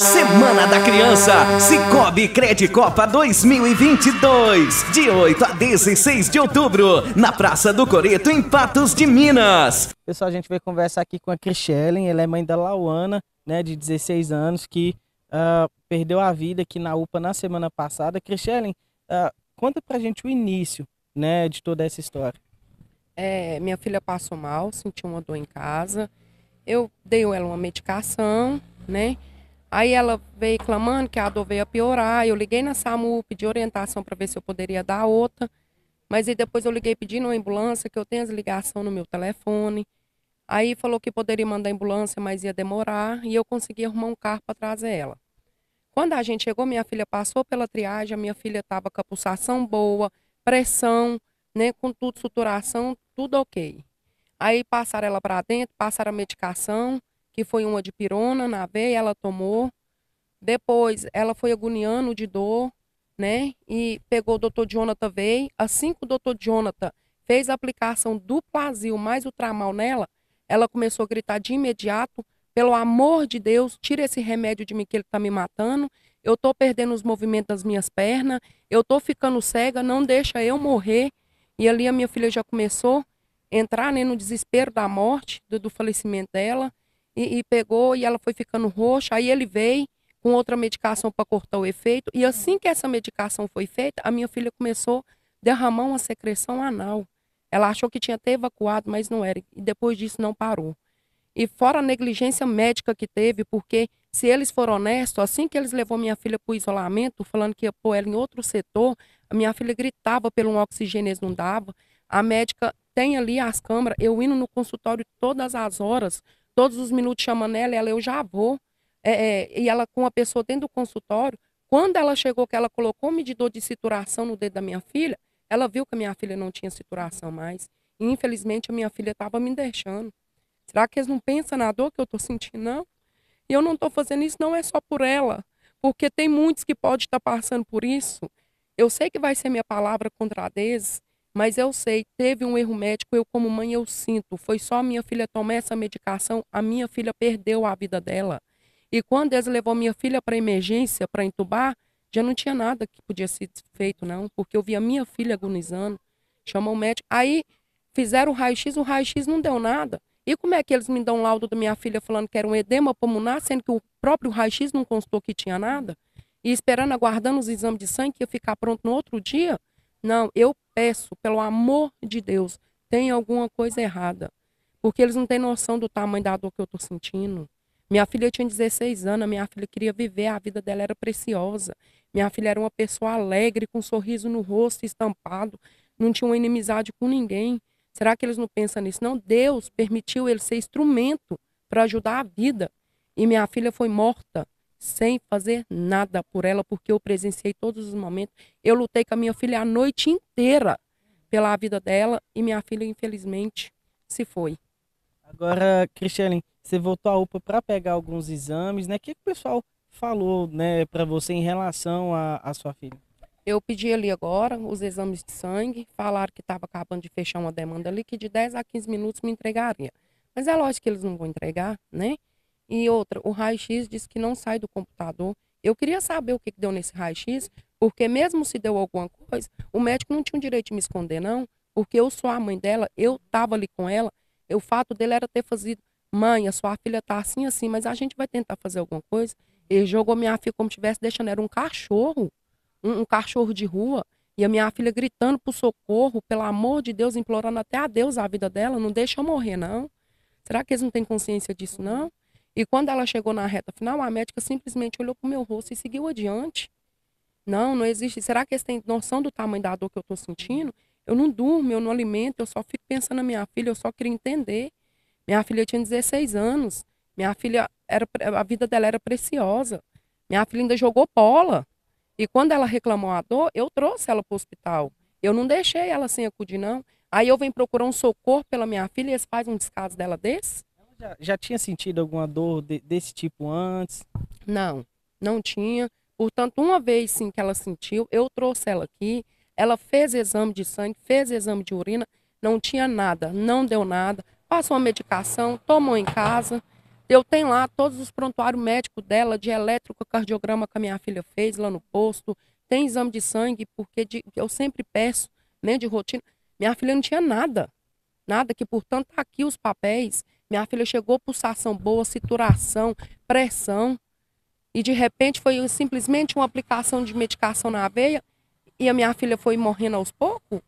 Semana da Criança, Cicobi Crede Copa 2022, de 8 a 16 de outubro, na Praça do Coreto, em Patos de Minas. Pessoal, a gente vai conversar aqui com a Cristellen, ela é mãe da Lauana, né, de 16 anos, que uh, perdeu a vida aqui na UPA na semana passada. Cristellen, uh, ah, conta pra gente o início, né, de toda essa história. É, minha filha passou mal, sentiu uma dor em casa, eu dei ela uma medicação, né, Aí ela veio clamando que a dor veio a piorar. Eu liguei na SAMU, pedi orientação para ver se eu poderia dar outra. Mas aí depois eu liguei pedindo uma ambulância, que eu tenho as ligações no meu telefone. Aí falou que poderia mandar ambulância, mas ia demorar. E eu consegui arrumar um carro para trazer ela. Quando a gente chegou, minha filha passou pela triagem. A minha filha estava com a pulsação boa, pressão, né, com tudo, suturação, tudo ok. Aí passaram ela para dentro, passaram a medicação que foi uma de pirona na veia, ela tomou. Depois, ela foi agoniando de dor, né? E pegou o doutor Jonathan veio. Assim que o doutor Jonathan fez a aplicação do Plasil mais o tramal nela, ela começou a gritar de imediato, pelo amor de Deus, tira esse remédio de mim que ele está me matando. Eu estou perdendo os movimentos das minhas pernas, eu estou ficando cega, não deixa eu morrer. E ali a minha filha já começou a entrar né, no desespero da morte, do, do falecimento dela e, e pegou e ela foi ficando roxa. Aí ele veio com outra medicação para cortar o efeito. E assim que essa medicação foi feita, a minha filha começou a derramar uma secreção anal. Ela achou que tinha até evacuado, mas não era. E depois disso não parou. E fora a negligência médica que teve, porque se eles foram honestos, assim que eles levou minha filha para o isolamento, falando que ia pôr ela em outro setor, a minha filha gritava pelo um oxigênio, eles não dava. A médica tem ali as câmaras, eu indo no consultório todas as horas, todos os minutos chamando ela, ela, eu já vou. É, é, e ela com a pessoa dentro do consultório, quando ela chegou, que ela colocou o medidor de saturação no dedo da minha filha, ela viu que a minha filha não tinha saturação mais. E, infelizmente, a minha filha estava me deixando. Será que eles não pensam na dor que eu estou sentindo, não? E eu não estou fazendo isso, não é só por ela. Porque tem muitos que podem estar tá passando por isso. Eu sei que vai ser minha palavra contra a mas eu sei, teve um erro médico, eu como mãe eu sinto. Foi só minha filha tomar essa medicação, a minha filha perdeu a vida dela. E quando eles levou minha filha para emergência, para entubar, já não tinha nada que podia ser feito, não, porque eu via minha filha agonizando, chamou o médico. Aí fizeram o raio-x, o raio-x não deu nada. E como é que eles me dão laudo da minha filha falando que era um edema pulmonar, sendo que o próprio raio-x não constou que tinha nada? E esperando, aguardando os exames de sangue que ia ficar pronto no outro dia? Não, eu peço, pelo amor de Deus, tem alguma coisa errada. Porque eles não têm noção do tamanho da dor que eu estou sentindo. Minha filha tinha 16 anos, minha filha queria viver, a vida dela era preciosa. Minha filha era uma pessoa alegre, com um sorriso no rosto estampado, não tinha uma inimizade com ninguém. Será que eles não pensam nisso? Não, Deus permitiu ele ser instrumento para ajudar a vida. E minha filha foi morta sem fazer nada por ela, porque eu presenciei todos os momentos. Eu lutei com a minha filha a noite inteira pela vida dela e minha filha, infelizmente, se foi. Agora, Cristiane, você voltou à UPA para pegar alguns exames, né? O que, que o pessoal falou, né, para você em relação à sua filha? Eu pedi ali agora os exames de sangue, falaram que estava acabando de fechar uma demanda ali, que de 10 a 15 minutos me entregaria. Mas é lógico que eles não vão entregar, né? E outra, o raio-x diz que não sai do computador. Eu queria saber o que, que deu nesse raio-x, porque mesmo se deu alguma coisa, o médico não tinha o direito de me esconder, não, porque eu sou a mãe dela, eu estava ali com ela. O fato dele era ter fazido, mãe, a sua filha está assim, assim, mas a gente vai tentar fazer alguma coisa. Ele jogou minha filha como tivesse deixando, era um cachorro, um, um cachorro de rua. E a minha filha gritando por socorro, pelo amor de Deus, implorando até a Deus a vida dela, não deixa eu morrer, não. Será que eles não têm consciência disso, não? E quando ela chegou na reta final, a médica simplesmente olhou para o meu rosto e seguiu adiante. Não, não existe. Será que eles têm noção do tamanho da dor que eu estou sentindo? Eu não durmo, eu não alimento, eu só fico pensando na minha filha, eu só queria entender. Minha filha tinha 16 anos. Minha filha, era, a vida dela era preciosa. Minha filha ainda jogou bola. E quando ela reclamou a dor, eu trouxe ela para o hospital. Eu não deixei ela sem acudir, não. Aí eu venho procurar um socorro pela minha filha e eles fazem um descaso dela desse. Já, já tinha sentido alguma dor de, desse tipo antes? Não, não tinha. Portanto, uma vez sim que ela sentiu, eu trouxe ela aqui, ela fez exame de sangue, fez exame de urina, não tinha nada, não deu nada, passou a medicação, tomou em casa. Eu tenho lá todos os prontuários médicos dela, de eletrocardiograma que a minha filha fez lá no posto, tem exame de sangue, porque de, eu sempre peço, né, de rotina. Minha filha não tinha nada, nada, que portanto tá aqui os papéis. Minha filha chegou, pulsação boa, saturação, pressão. E de repente foi simplesmente uma aplicação de medicação na veia e a minha filha foi morrendo aos poucos?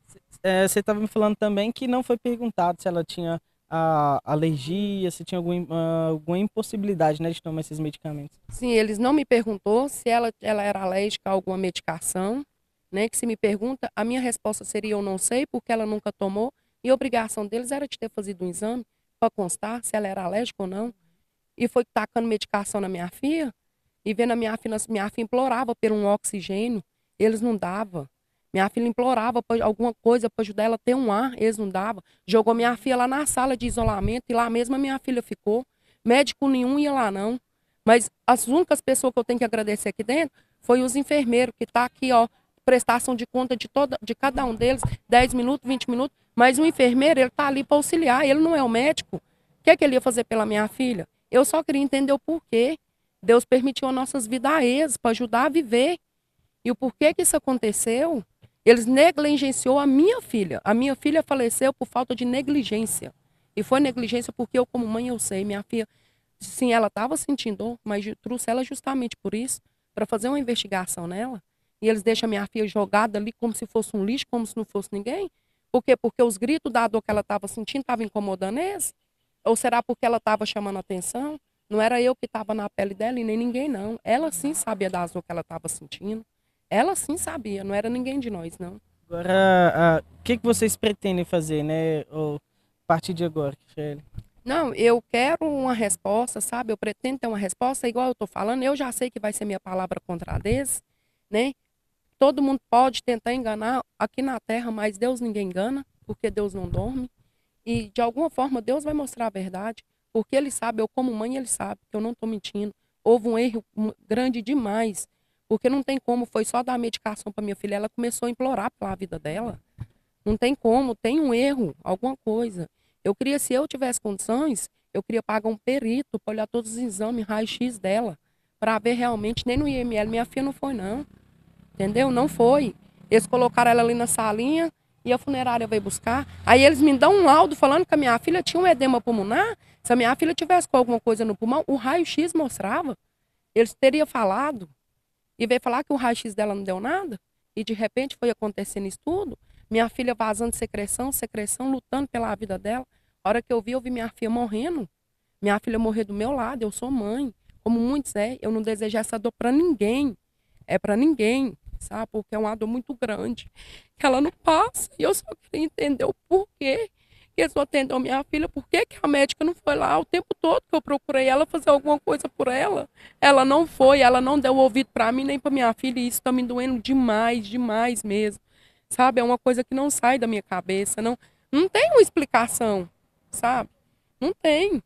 É, você estava me falando também que não foi perguntado se ela tinha a, alergia, se tinha algum, a, ah, alguma impossibilidade né, de tomar esses medicamentos. Sim, eles não me perguntou se ela, ela era alérgica a alguma medicação. Né, que se me pergunta, a minha resposta seria eu não sei, porque ela nunca tomou. E a obrigação deles era de ter fazido um exame para constar se ela era alérgica ou não. E foi tacando medicação na minha filha e vendo a minha filha, minha filha implorava por um oxigênio, eles não davam. Minha filha implorava por alguma coisa para ajudar ela a ter um ar, eles não davam. Jogou minha filha lá na sala de isolamento e lá mesmo a minha filha ficou. Médico nenhum ia lá não. Mas as únicas pessoas que eu tenho que agradecer aqui dentro foi os enfermeiros que tá aqui, ó, prestação de conta de, toda, de cada um deles, 10 minutos, 20 minutos, mas o enfermeiro, ele está ali para auxiliar, ele não é o médico. O que, é que ele ia fazer pela minha filha? Eu só queria entender o porquê. Deus permitiu nossas vidas a eles, para ajudar a viver. E o porquê que isso aconteceu? Eles negligenciou a minha filha. A minha filha faleceu por falta de negligência. E foi negligência porque eu, como mãe, eu sei. Minha filha, sim, ela estava sentindo dor, mas trouxe ela justamente por isso, para fazer uma investigação nela e eles deixam minha filha jogada ali como se fosse um lixo, como se não fosse ninguém? Por quê? Porque os gritos da dor que ela estava sentindo estavam incomodando eles? Ou será porque ela estava chamando atenção? Não era eu que estava na pele dela e nem ninguém, não. Ela sim sabia da dor que ela estava sentindo. Ela sim sabia, não era ninguém de nós, não. Agora, o que, que vocês pretendem fazer, né? Ou, a partir de agora, Kelly? Não, eu quero uma resposta, sabe? Eu pretendo ter uma resposta, igual eu estou falando. Eu já sei que vai ser minha palavra contra a desse, né? todo mundo pode tentar enganar aqui na terra, mas Deus ninguém engana, porque Deus não dorme. E de alguma forma Deus vai mostrar a verdade, porque Ele sabe, eu como mãe, Ele sabe que eu não estou mentindo. Houve um erro grande demais, porque não tem como, foi só dar medicação para minha filha, ela começou a implorar pela vida dela. Não tem como, tem um erro, alguma coisa. Eu queria, se eu tivesse condições, eu queria pagar um perito para olhar todos os exames raio-x dela, para ver realmente, nem no IML, minha filha não foi não. Entendeu? Não foi. Eles colocaram ela ali na salinha e a funerária veio buscar. Aí eles me dão um laudo falando que a minha filha tinha um edema pulmonar. Se a minha filha tivesse com alguma coisa no pulmão, o raio-x mostrava. Eles teriam falado. E veio falar que o raio-x dela não deu nada. E de repente foi acontecendo isso tudo. Minha filha vazando secreção, secreção, lutando pela vida dela. A hora que eu vi, eu vi minha filha morrendo. Minha filha morrer do meu lado, eu sou mãe. Como muitos é, eu não desejo essa dor para ninguém. É para ninguém sabe porque é uma dor muito grande, que ela não passa. E eu só queria entender o porquê que eles não atenderam minha filha, por que, que a médica não foi lá o tempo todo que eu procurei ela fazer alguma coisa por ela? Ela não foi, ela não deu ouvido para mim nem para minha filha, e isso está me doendo demais, demais mesmo. Sabe? É uma coisa que não sai da minha cabeça, não, não tem uma explicação, sabe? Não tem.